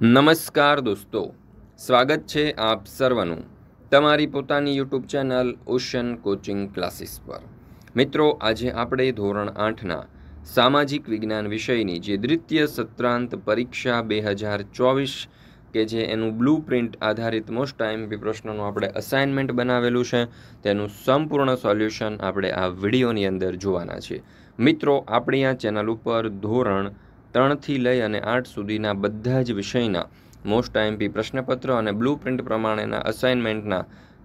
નમસ્કાર દોસ્તો સ્વાગત છે આપ સર્વનું તમારી પોતાની YouTube channel ocean coaching classes પર મિત્રો આજે આપણે ધોરણ આઠના સામાજિક વિજ્ઞાન વિષયની જે દ્વિતીય સત્રાંત પરીક્ષા બે હજાર ચોવીસ કે જે એનું બ્લુ પ્રિન્ટ આધારિત મોસ્ટ આઈએમપી પ્રશ્નોનું આપણે અસાઇનમેન્ટ બનાવેલું છે તેનું સંપૂર્ણ સોલ્યુશન આપણે આ વિડીયોની અંદર જોવાના છીએ મિત્રો આપણી આ ચેનલ ઉપર ધોરણ ત્રણથી લઈ અને આઠ સુધીના બધા જ વિષયના મોસ્ટ આઈએમપી પ્રશ્નપત્ર અને બ્લુ પ્રિન્ટ પ્રમાણેના અસાઇનમેન્ટના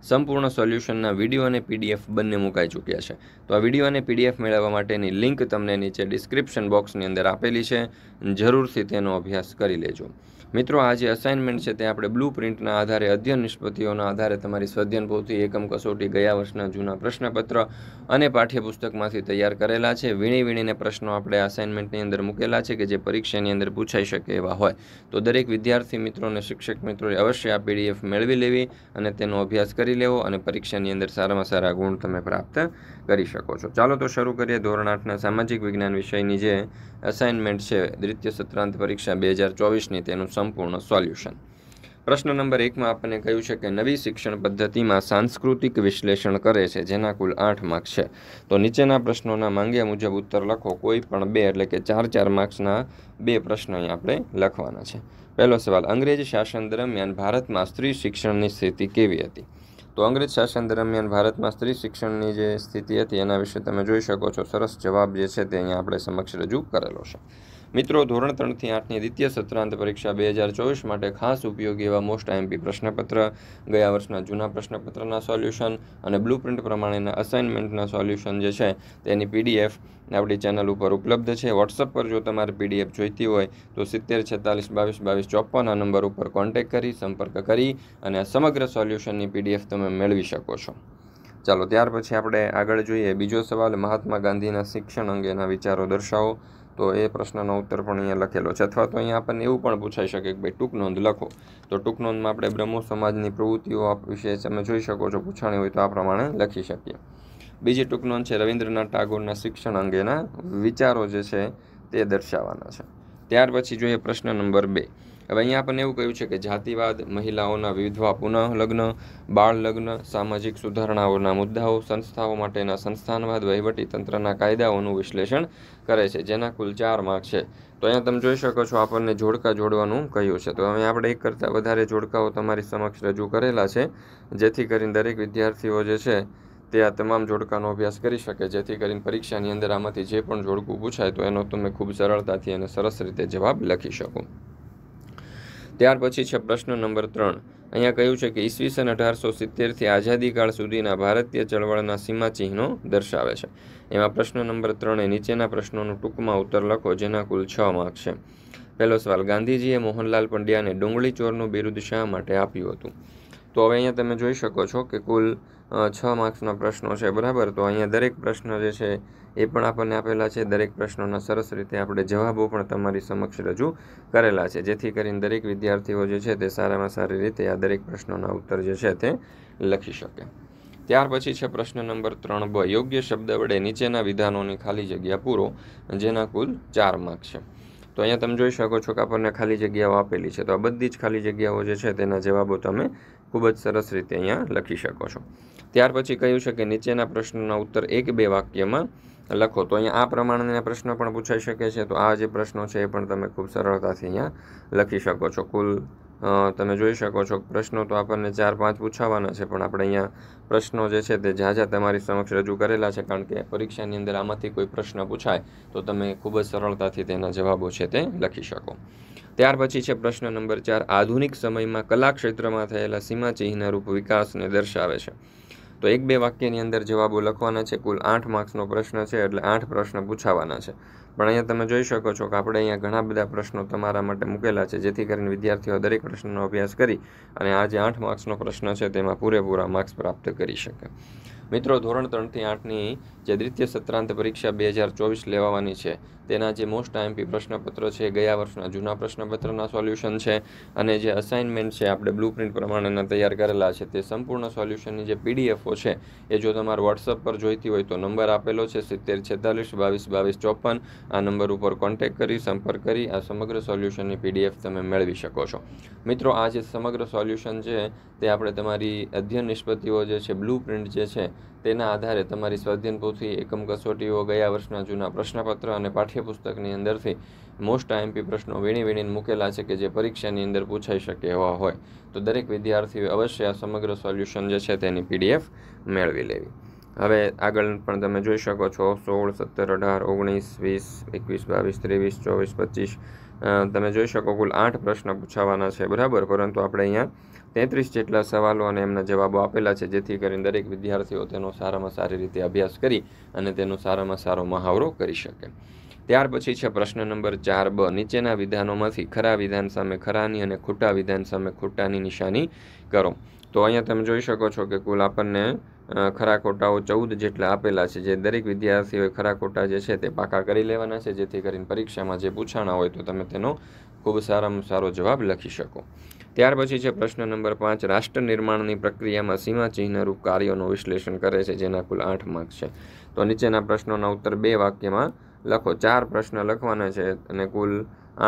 સંપૂર્ણ સોલ્યુશનના વિડીયો અને પીડીએફ બંને મુકાઈ ચૂક્યા છે તો આ વિડીયો અને પીડીએફ મેળવવા માટેની લિંક તમને નીચે ડિસ્ક્રિપ્શન બોક્સની અંદર આપેલી છે જરૂરથી તેનો અભ્યાસ કરી લેજો મિત્રો આ જે અસાઇનમેન્ટ છે તે આપણે બ્લુ પ્રિન્ટના આધારે અધ્યયન નિષ્પતિઓના આધારે તમારી સ્વાધ્યન પોથી એકમ કસોટી ગયા વર્ષના જૂના પ્રશ્નપત્ર અને પાઠ્યપુસ્તકમાંથી તૈયાર કરેલા છે વીણી વીણીને પ્રશ્નો આપણે અસાઇનમેન્ટની અંદર મૂકેલા છે કે જે પરીક્ષાની અંદર પૂછાઈ શકે એવા હોય તો દરેક વિદ્યાર્થી મિત્રો અને શિક્ષક મિત્રોએ અવશ્ય આ પીડીએફ મેળવી લેવી અને તેનો અભ્યાસ કરી લેવો અને પરીક્ષાની અંદર સારામાં સારા ગુણ તમે પ્રાપ્ત કરી શકો છો ચાલો તો શરૂ કરીએ ધોરણ આઠના સામાજિક વિજ્ઞાન વિષયની જે અસાઇનમેન્ટ છે દ્વિતીય સત્રાંત પરીક્ષા બે હજાર ચોવીસની તેનું સંપૂર્ણ સોલ્યુશન પ્રશ્ન નંબર એકમાં આપણને કહ્યું છે કે નવી શિક્ષણ પદ્ધતિમાં સાંસ્કૃતિક વિશ્લેષણ કરે છે જેના કુલ આઠ માર્ક્સ છે તો નીચેના પ્રશ્નોના માંગ્યા મુજબ ઉત્તર લખો કોઈ પણ બે એટલે કે ચાર ચાર માર્ક્સના બે પ્રશ્નો અહીં આપણે લખવાના છે પહેલો સવાલ અંગ્રેજ શાસન દરમિયાન ભારતમાં સ્ત્રી શિક્ષણની સ્થિતિ કેવી હતી તો અંગ્રેજ શાસન દરમિયાન ભારતમાં સ્ત્રી શિક્ષણની જે સ્થિતિ હતી એના વિશે તમે જોઈ શકો છો સરસ જવાબ જે છે તે અહીંયા આપણે સમક્ષ રજૂ કરેલો છે મિત્રો ધોરણ ત્રણથી આઠની દ્વિતીય સત્રાંત પરીક્ષા બે હજાર ચોવીસ માટે ખાસ ઉપયોગી એવા મોસ્ટ આઈએમપી પ્રશ્નપત્ર ગયા વર્ષના જૂના પ્રશ્નપત્રના સોલ્યુશન અને બ્લુપ્રિન્ટ પ્રમાણેના અસાઇનમેન્ટના સોલ્યુશન જે છે તેની પીડીએફ આપણી ચેનલ ઉપર ઉપલબ્ધ છે વોટ્સઅપ પર જો તમારે પીડીએફ જોઈતી હોય તો સિત્તેર છેતાલીસ બાવીસ બાવીસ ચોપન આ નંબર ઉપર કોન્ટેક કરી સંપર્ક કરી અને સમગ્ર સોલ્યુશનની પીડીએફ તમે મેળવી શકો છો ચાલો ત્યાર પછી આપણે આગળ જોઈએ બીજો સવાલ મહાત્મા ગાંધીના શિક્ષણ અંગેના વિચારો દર્શાવો તો એ પ્રશ્નનો ઉત્તર પણ અહીંયા લખેલો છે અથવા તો અહીંયા આપણને એવું પણ પૂછાઈ શકે કે ભાઈ ટૂંક નોંધ લખો તો ટૂંક નોંધમાં આપણે બ્રહ્મો સમાજની પ્રવૃત્તિઓ વિશે તમે જોઈ શકો છો પૂછાણી હોય તો આ પ્રમાણે લખી શકીએ બીજી ટૂંક નોંધ છે રવિન્દ્રનાથ ટાગોરના શિક્ષણ અંગેના વિચારો જે છે તે દર્શાવવાના છે ત્યાર પછી જોઈએ પ્રશ્ન નંબર બે હવે અહીંયા આપણને એવું કહ્યું છે કે જાતિવાદ મહિલાઓના વિધવા પુનઃ લગ્ન બાળ લગ્ન સામાજિક સુધારણાઓના મુદ્દાઓ સંસ્થાઓ માટેના સંસ્થાનવાદ વહીવટીતંત્રના કાયદાઓનું વિશ્લેષણ કરે છે જેના કુલ ચાર માર્ક છે તો અહીંયા તમે જોઈ શકો છો આપણને જોડકા જોડવાનું કહ્યું છે તો હવે આપણે એક કરતાં વધારે જોડકાઓ તમારી સમક્ષ રજૂ કરેલા છે જેથી કરીને દરેક વિદ્યાર્થીઓ જે છે તે આ તમામ જોડકાનો અભ્યાસ કરી શકે જેથી કરીને પરીક્ષાની અંદર આમાંથી જે પણ જોડકું પૂછાય તો એનો તમે ખૂબ સરળતાથી અને સરસ રીતે જવાબ લખી શકો ત્યાર પછી છે પ્રશ્ન નંબર ત્રણ અહીંયા કહ્યું છે કે ઈસવીસન અઢારસો સિત્તેરથી આઝાદી કાળ સુધીના ભારતીય ચળવળના સીમાચિહ્નો દર્શાવે છે એમાં પ્રશ્ન નંબર ત્રણે નીચેના પ્રશ્નોનો ટૂંકમાં ઉત્તર લખો જેના કુલ છ માર્ક છે પહેલો સવાલ ગાંધીજીએ મોહનલાલ પંડ્યાને ડુંગળી ચોરનું બિરુદ શા માટે આપ્યું હતું તો હવે અહીંયા તમે જોઈ શકો છો કે કુલ છ માર્ક્સના પ્રશ્નો છે બરાબર તો અહીંયા દરેક પ્રશ્ન જે છે એ પણ આપણને આપેલા છે દરેક પ્રશ્નોના સરસ રીતે આપણે જવાબો પણ તમારી સમક્ષ રજૂ કરેલા છે જેથી કરીને દરેક વિદ્યાર્થીઓ જે છે તે સારામાં સારી રીતે આ દરેક પ્રશ્નોના ઉત્તર જે છે તે લખી શકે ત્યાર પછી છે પ્રશ્ન નંબર ત્રણ બ યોગ્ય શબ્દ વડે નીચેના વિધાનોની ખાલી જગ્યા પૂરો જેના કુલ ચાર માર્ક છે તો અહીંયા તમે જોઈ શકો છો કે આપણને ખાલી જગ્યાઓ આપેલી છે તો આ બધી જ ખાલી જગ્યાઓ જે છે તેના જવાબો તમે ખૂબ જ સરસ રીતે અહીંયા લખી શકો છો ત્યાર પછી કહ્યું છે કે નીચેના પ્રશ્નોના ઉત્તર એક બે વાક્યમાં લખો તો અહીંયા આ પ્રમાણેના પ્રશ્નો પણ પૂછાઈ શકે છે તો આ જે પ્રશ્નો છે એ પણ તમે ખૂબ સરળતાથી અહીંયા લખી શકો છો કુલ તમે જોઈ શકો છો પ્રશ્નો તો આપણને ચાર પાંચ પૂછાવાના છે પણ આપણે અહીંયા પ્રશ્નો જે છે તે ઝાઝા તમારી સમક્ષ રજૂ કરેલા છે કારણ કે પરીક્ષાની અંદર આમાંથી કોઈ પ્રશ્ન પૂછાય તો તમે ખૂબ જ સરળતાથી તેના જવાબો છે તે લખી શકો ત્યાર પછી છે પ્રશ્ન નંબર ચાર આધુનિક સમયમાં કલા ક્ષેત્રમાં થયેલા સીમાચિહ્નરૂપ વિકાસને દર્શાવે છે તો એક બે વાક્યની અંદર જવાબો લખવાના છે કુલ આઠ માર્ક્સનો પ્રશ્ન છે એટલે આઠ પ્રશ્ન પૂછાવાના છે પણ અહીંયા તમે જોઈ શકો છો કે આપણે અહીંયા ઘણા બધા પ્રશ્નો તમારા માટે મૂકેલા છે જેથી કરીને વિદ્યાર્થીઓ દરેક પ્રશ્નનો અભ્યાસ કરી અને આ જે આઠ માર્ક્સનો પ્રશ્ન છે તેમાં પૂરેપૂરા માર્ક્સ પ્રાપ્ત કરી શકે મિત્રો ધોરણ ત્રણથી આઠની જે દ્વિતીય સત્રાંત પરીક્ષા બે હજાર ચોવીસ લેવાની છે તેના જે મોસ્ટ આઈએમપી પ્રશ્નપત્ર છે ગયા વર્ષના જૂના પ્રશ્નપત્રના સોલ્યુશન છે અને જે અસાઇનમેન્ટ છે આપણે બ્લુ પ્રિન્ટ પ્રમાણેના તૈયાર કરેલા છે તે સંપૂર્ણ સોલ્યુશનની જે પીડીએફઓ છે એ જો તમારે વોટ્સઅપ પર જોઈતી હોય તો નંબર આપેલો છે સિત્તેર છેતાલીસ બાવીસ બાવીસ ચોપન આ નંબર ઉપર કોન્ટેક કરી સંપર્ક કરી આ સમગ્ર સોલ્યુશનની પીડીએફ તમે મેળવી શકો છો મિત્રો આ જે સમગ્ર સોલ્યુશન છે તે આપણે તમારી અધ્યયન નિષ્પતિઓ જે છે બ્લુ પ્રિન્ટ જે છે તેના આધારે તમારી સ્વાધ્યન પોથી એકમ કસોટીઓ ગયા વર્ષના જૂના પ્રશ્નપત્ર અને પાઠ્યપુસ્તકની અંદરથી મોસ્ટ આઈએમપી પ્રશ્નો વીણી વીણીને મૂકેલા છે કે જે પરીક્ષાની અંદર પૂછાઈ શકે એવા હોય તો દરેક વિદ્યાર્થીઓએ અવશ્ય આ સમગ્ર સોલ્યુશન જે છે તેની પીડીએફ મેળવી લેવી હવે આગળ પણ તમે જોઈ શકો છો સોળ સત્તર અઢાર ઓગણીસ વીસ એકવીસ બાવીસ ત્રેવીસ ચોવીસ પચીસ તમે જોઈ શકો કુલ આઠ પ્રશ્ન પૂછાવાના છે બરાબર પરંતુ આપણે અહીંયા તેત્રીસ જેટલા સવાલો અને એમના જવાબો આપેલા છે જેથી કરીને દરેક વિદ્યાર્થીઓ તેનો સારામાં સારી રીતે અભ્યાસ કરી અને તેનો સારામાં સારો મહાવરો કરી શકે ત્યાર પછી છે પ્રશ્ન નંબર ચાર બ નીચેના વિધાનોમાંથી ખરા વિધાન સામે ખરાની અને ખોટા વિધાન સામે ખોટાની નિશાની કરો તો અહીંયા તમે જોઈ શકો છો કે કુલ આપણને ખરા ખોટાઓ ચૌદ જેટલા આપેલા છે જે દરેક વિદ્યાર્થીઓએ ખરા ખોટા જે છે તે પાકા કરી લેવાના છે જેથી કરીને પરીક્ષામાં જે પૂછાણા હોય તો તમે તેનો ખૂબ સારામાં સારો જવાબ લખી શકો ત્યાર પછી છે પ્રશ્ન નંબર પાંચ રાષ્ટ્ર નિર્માણની પ્રક્રિયામાં સીમાચિહ્નરૂપ કાર્યોનું વિશ્લેષણ કરે છે જેના કુલ આઠ માર્ક્સ છે તો નીચેના પ્રશ્નોના ઉત્તર બે વાક્યમાં લખો ચાર પ્રશ્ન લખવાના છે અને કુલ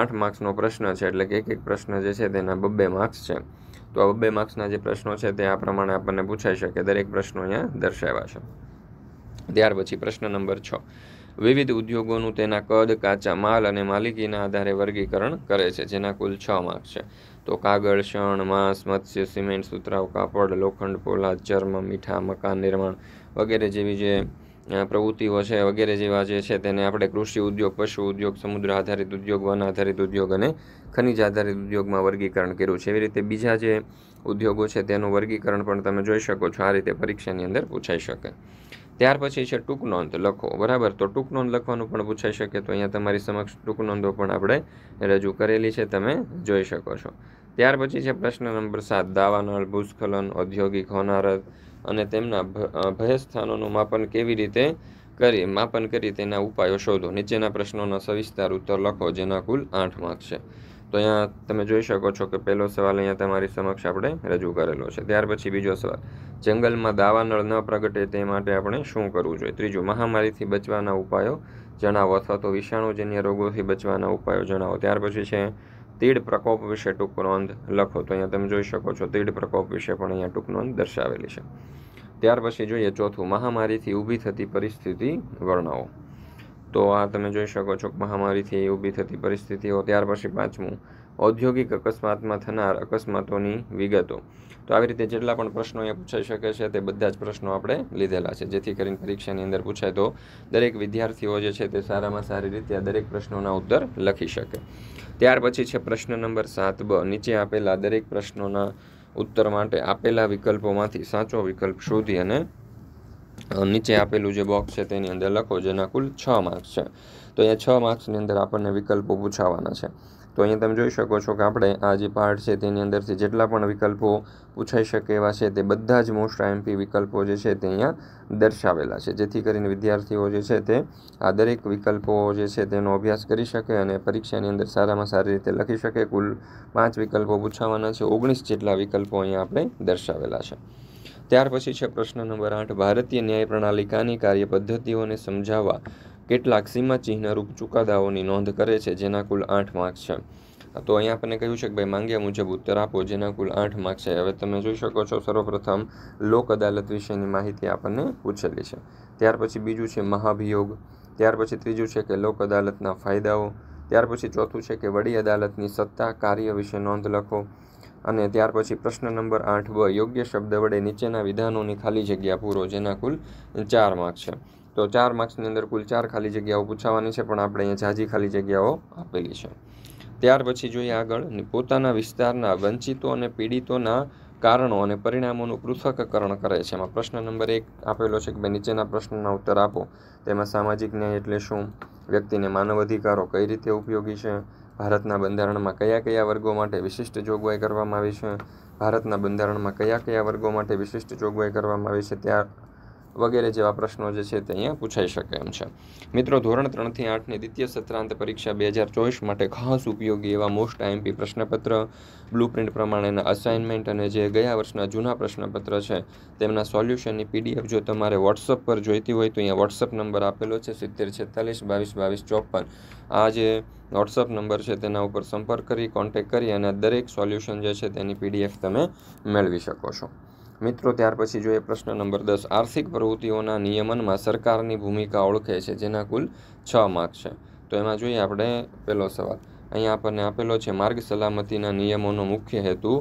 આઠ માર્ક્સનો પ્રશ્ન છે એટલે કે એક એક પ્રશ્ન જે છે તેના બબ્બે માર્ક્સ છે તો આ બબ્બે માર્ક્સના જે પ્રશ્નો છે તે આ પ્રમાણે આપણને પૂછાઈ શકે દરેક પ્રશ્નો અહીંયા દર્શાવ્યા છે ત્યાર પછી પ્રશ્ન નંબર છ વિવિધ ઉદ્યોગોનું તેના કદ કાચા માલ અને માલિકીના આધારે વર્ગીકરણ કરે છે જેના કુલ છ માર્ક છે તો કાગળ શણ માંસ મત્સ્ય સિમેન્ટ સુતરાવ કાપડ લોખંડ પોલાદ ચર્મ મીઠા મકાન નિર્માણ વગેરે જેવી જે પ્રવૃત્તિઓ છે વગેરે જેવા જે છે તેને આપણે કૃષિ ઉદ્યોગ પશુ ઉદ્યોગ સમુદ્ર આધારિત ઉદ્યોગ વન આધારિત ઉદ્યોગ અને ખનિજ આધારિત ઉદ્યોગમાં વર્ગીકરણ કર્યું છે એવી રીતે બીજા જે ઉદ્યોગો છે તેનું વર્ગીકરણ પણ તમે જોઈ શકો છો આ રીતે પરીક્ષાની અંદર પૂછાઈ શકે ત્યાર પછી છે ટૂંક નોંધ લખો બરાબર તો ટૂંક નોંધ લખવાનું પણ પૂછાઈ શકે તો અહીંયા તમારી સમક્ષ ટૂંક નોંધો પણ આપણે રજૂ કરેલી છે તમે જોઈ શકો છો ત્યાર પછી છે પ્રશ્ન નંબર સાત દાવાનળ ભૂસ્ખલન ઔદ્યોગિક હોનારત અને તેમના ભયસ્થાનોનું માપન કેવી રીતે કરી માપન કરી તેના ઉપાયો શોધો નીચેના પ્રશ્નોના સવિસ્તાર ઉત્તર લખો જેના કુલ આઠ માર્ક છે તો અહીંયા તમે જોઈ શકો છો કે પહેલો સવાલ અહીંયા તમારી સમક્ષ આપણે રજૂ કરેલો છે ત્યાર પછી બીજો સવાલ જંગલમાં દાવાનળ ન પ્રગટે તે માટે આપણે શું કરવું જોઈએ ત્રીજું મહામારીથી બચવાના ઉપાયો જણાવો અથવા તો વિષાણુજન્ય રોગોથી બચવાના ઉપાયો જણાવો ત્યાર પછી છે તીડ પ્રકોપ વિશે ટૂંક નોંધ લખો તો અહીંયા તમે જોઈ શકો છો તીડ પ્રકોપ વિશે પણ અહીંયા ટૂંક નોંધ દર્શાવેલી છે ત્યાર પછી જોઈએ ચોથું મહામારીથી ઊભી થતી પરિસ્થિતિ વર્ણવો તો આ તમે જોઈ શકો છો કે મહામારીથી ઊભી થતી પરિસ્થિતિઓ ત્યાર પછી પાંચમું ઔદ્યોગિક અકસ્માતમાં થનાર અકસ્માતોની વિગતો તો આવી રીતે જેટલા પણ પ્રશ્નો અહીંયા પૂછાઈ શકે છે તે બધા જ પ્રશ્નો આપણે લીધેલા છે જેથી કરીને પરીક્ષાની અંદર પૂછાય તો દરેક વિદ્યાર્થીઓ જે છે તે સારામાં સારી રીતે આ દરેક પ્રશ્નોના ઉત્તર લખી શકે ત્યાર પછી છે પ્રશ્ન નંબર સાત બ નીચે આપેલા દરેક પ્રશ્નોના ઉત્તર માટે આપેલા વિકલ્પોમાંથી સાચો વિકલ્પ શોધી અને નીચે આપેલું જે બોક્સ છે તેની અંદર લખો જેના કુલ છ માર્ક્સ છે તો અહીંયા છ માર્ક્સની અંદર આપણને વિકલ્પો પૂછાવાના છે તો અહીંયા તમે જોઈ શકો છો કે આપણે આ જે પાર્ટ છે તેની અંદરથી જેટલા પણ વિકલ્પો પૂછાઈ શકે એવા છે તે બધા જ મોસ્ટ આઈએમપી વિકલ્પો જે છે તે અહીંયા દર્શાવેલા છે જેથી કરીને વિદ્યાર્થીઓ જે છે તે આ દરેક વિકલ્પો જે છે તેનો અભ્યાસ કરી શકે અને પરીક્ષાની અંદર સારામાં સારી રીતે લખી શકે કુલ પાંચ વિકલ્પો પૂછાવાના છે ઓગણીસ જેટલા વિકલ્પો અહીંયા આપણે દર્શાવેલા છે ત્યાર પછી છે પ્રશ્ન નંબર આઠ ભારતીય ન્યાય પ્રણાલિકાની કાર્ય પદ્ધતિઓને સમજાવવા કેટલાક સીમાચિહ્નરૂપ ચુકાદાઓની નોંધ કરે છે જેના કુલ આઠ માર્ક્સ છે તો અહીંયા આપણને કહ્યું છે કે ભાઈ માંગ્યા મુજબ ઉત્તર આપો જેના કુલ આઠ માર્ક છે હવે તમે જોઈ શકો છો સર્વપ્રથમ લોક અદાલત વિશેની માહિતી આપણને પૂછેલી છે ત્યાર પછી બીજું છે મહાભિયોગ ત્યાર પછી ત્રીજું છે કે લોક અદાલતના ફાયદાઓ ત્યાર પછી ચોથું છે કે વડી અદાલતની સત્તા કાર્ય વિશે નોંધ લખો અને ત્યાર પછી પ્રશ્ન નંબર આઠ બ યોગ્ય શબ્દ વડે નીચેના વિધાનોની ખાલી જગ્યા પૂરો જેના કુલ ચાર માર્ક છે તો ચાર માર્ક્સની અંદર કુલ ચાર ખાલી જગ્યાઓ પૂછાવાની છે પણ આપણે અહીંયા ઝાઝી ખાલી જગ્યાઓ આપેલી છે ત્યાર પછી જોઈએ આગળ પોતાના વિસ્તારના વંચિતો અને પીડિતોના કારણો અને પરિણામોનું પૃથક્કરણ કરે છે એમાં પ્રશ્ન નંબર એક આપેલો છે કે ભાઈ નીચેના પ્રશ્નના ઉત્તર આપો તેમાં સામાજિક ન્યાય એટલે શું વ્યક્તિને માનવ અધિકારો કઈ રીતે ઉપયોગી છે ભારતના બંધારણમાં કયા કયા વર્ગો માટે વિશિષ્ટ જોગવાઈ કરવામાં આવી છે ભારતના બંધારણમાં કયા કયા વર્ગો માટે વિશિષ્ટ જોગવાઈ કરવામાં આવી છે ત્યાં વગેરે જેવા પ્રશ્નો જે છે તે અહીંયા પૂછાઈ શકે એમ છે મિત્રો ધોરણ ત્રણથી આઠની દ્વિતીય સત્રાંત પરીક્ષા બે હજાર ચોવીસ માટે ખાસ ઉપયોગી એવા મોસ્ટ આઈએમપી પ્રશ્નપત્ર બ્લુપ્રિન્ટ પ્રમાણેના અસાઇનમેન્ટ અને જે ગયા વર્ષના જૂના પ્રશ્નપત્ર છે તેમના સોલ્યુશનની પીડીએફ જો તમારે વોટ્સઅપ પર જોઈતી હોય તો અહીંયા વોટ્સઅપ નંબર આપેલો છે સિત્તેર છેતાલીસ બાવીસ બાવીસ ચોપન આ જે વોટ્સઅપ નંબર છે તેના ઉપર સંપર્ક કરી કોન્ટેક કરી અને દરેક સોલ્યુશન જે છે તેની પીડીએફ તમે મેળવી શકો છો મિત્રો ત્યાર પછી જોઈએ પ્રશ્ન નંબર દસ આર્થિક પ્રવૃત્તિઓના નિયમનમાં સરકારની ભૂમિકા ઓળખે છે જેના કુલ છ માર્ક છે તો એમાં જોઈએ આપણે પહેલો સવાલ અહીંયા આપણને આપેલો છે માર્ગ સલામતીના નિયમોનો મુખ્ય હેતુ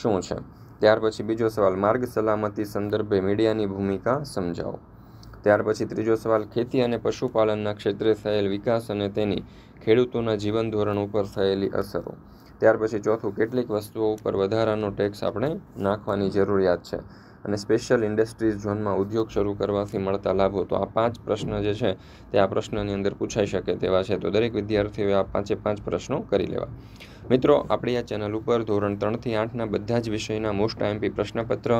શું છે ત્યાર પછી બીજો સવાલ માર્ગ સલામતી સંદર્ભે મીડિયાની ભૂમિકા સમજાવો ત્યાર પછી ત્રીજો સવાલ ખેતી અને પશુપાલનના ક્ષેત્રે થયેલ વિકાસ અને તેની ખેડૂતોના જીવન ધોરણ ઉપર થયેલી અસરો ત્યાર પછી ચોથું કેટલીક વસ્તુઓ ઉપર વધારાનો ટેક્સ આપણે નાખવાની જરૂરિયાત છે અને સ્પેશિયલ ઇન્ડસ્ટ્રીઝ ઝોનમાં ઉદ્યોગ શરૂ કરવાથી મળતા લાભો તો આ પાંચ પ્રશ્ન જે છે તે આ પ્રશ્નની અંદર પૂછાઈ શકે તેવા છે તો દરેક વિદ્યાર્થીઓએ આ પાંચે પાંચ પ્રશ્નો કરી લેવા મિત્રો આપણી આ ચેનલ ઉપર ધોરણ ત્રણથી આઠના બધા જ વિષયના મોસ્ટ આઈએમપી પ્રશ્નપત્ર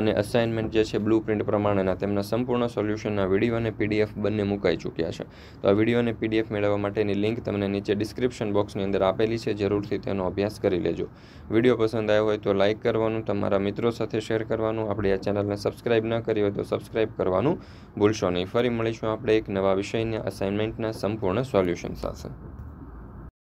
અને અસાઇનમેન્ટ જે છે બ્લુ પ્રિન્ટ પ્રમાણેના તેમના સંપૂર્ણ સોલ્યુશનના વિડીયો અને પીડીએફ બંને મુકાઈ ચૂક્યા છે તો આ વિડીયો અને પીડીએફ મેળવવા માટેની લિંક તમને નીચે ડિસ્ક્રિપ્શન બોક્સની અંદર આપેલી છે જરૂરથી તેનો અભ્યાસ કરી લેજો વિડીયો પસંદ આવ્યો હોય તો લાઇક કરવાનું તમારા મિત્રો સાથે શેર કરવાનું આપણી આ ચેનલને સબસ્ક્રાઇબ ન કરી હોય તો સબસ્ક્રાઇબ કરવાનું ભૂલશો નહીં ફરી મળીશું આપણે એક નવા વિષયના અસાઇનમેન્ટના સંપૂર્ણ સોલ્યુશન સાથે